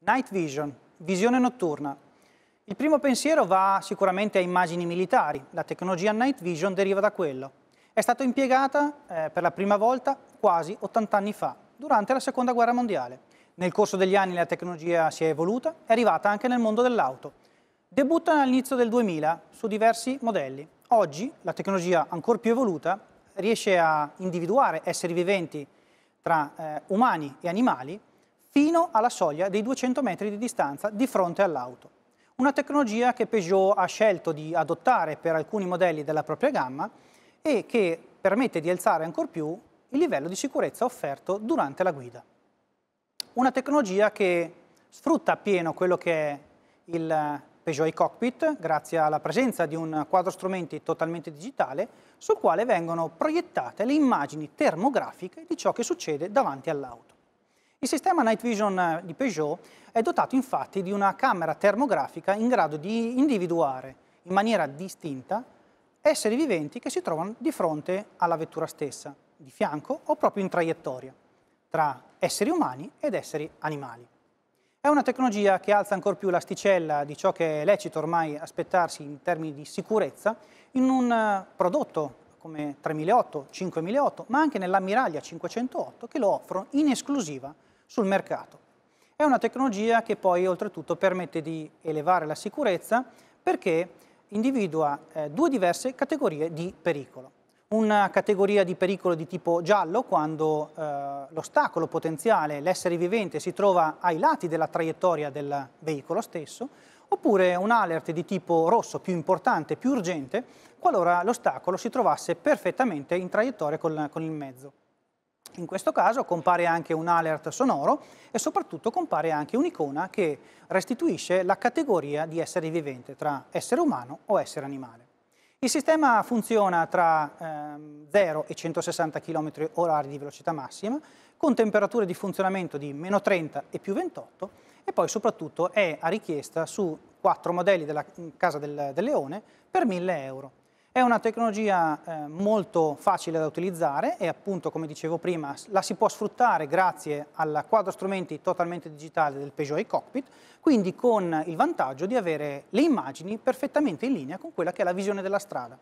Night vision, visione notturna. Il primo pensiero va sicuramente a immagini militari, la tecnologia night vision deriva da quello. È stata impiegata eh, per la prima volta quasi 80 anni fa, durante la Seconda Guerra Mondiale. Nel corso degli anni la tecnologia si è evoluta, è arrivata anche nel mondo dell'auto. Debutta all'inizio del 2000 su diversi modelli. Oggi la tecnologia ancora più evoluta riesce a individuare esseri viventi tra eh, umani e animali fino alla soglia dei 200 metri di distanza di fronte all'auto. Una tecnologia che Peugeot ha scelto di adottare per alcuni modelli della propria gamma e che permette di alzare ancor più il livello di sicurezza offerto durante la guida. Una tecnologia che sfrutta appieno quello che è il Peugeot e Cockpit, grazie alla presenza di un quadro strumenti totalmente digitale, sul quale vengono proiettate le immagini termografiche di ciò che succede davanti all'auto. Il sistema Night Vision eh, di Peugeot è dotato infatti di una camera termografica in grado di individuare in maniera distinta esseri viventi che si trovano di fronte alla vettura stessa, di fianco o proprio in traiettoria, tra esseri umani ed esseri animali. È una tecnologia che alza ancora più l'asticella di ciò che è lecito ormai aspettarsi in termini di sicurezza in un eh, prodotto come 3008, 5008, ma anche nell'ammiraglia 508 che lo offrono in esclusiva sul mercato. È una tecnologia che poi oltretutto permette di elevare la sicurezza perché individua eh, due diverse categorie di pericolo. Una categoria di pericolo di tipo giallo quando eh, l'ostacolo potenziale, l'essere vivente, si trova ai lati della traiettoria del veicolo stesso, oppure un alert di tipo rosso più importante, più urgente, qualora l'ostacolo si trovasse perfettamente in traiettoria con, con il mezzo in questo caso compare anche un alert sonoro e soprattutto compare anche un'icona che restituisce la categoria di essere vivente tra essere umano o essere animale. Il sistema funziona tra eh, 0 e 160 km h di velocità massima, con temperature di funzionamento di meno 30 e più 28 e poi soprattutto è a richiesta su quattro modelli della Casa del, del Leone per 1000 euro. È una tecnologia eh, molto facile da utilizzare e appunto, come dicevo prima, la si può sfruttare grazie al quadro strumenti totalmente digitale del Peugeot e Cockpit, quindi con il vantaggio di avere le immagini perfettamente in linea con quella che è la visione della strada.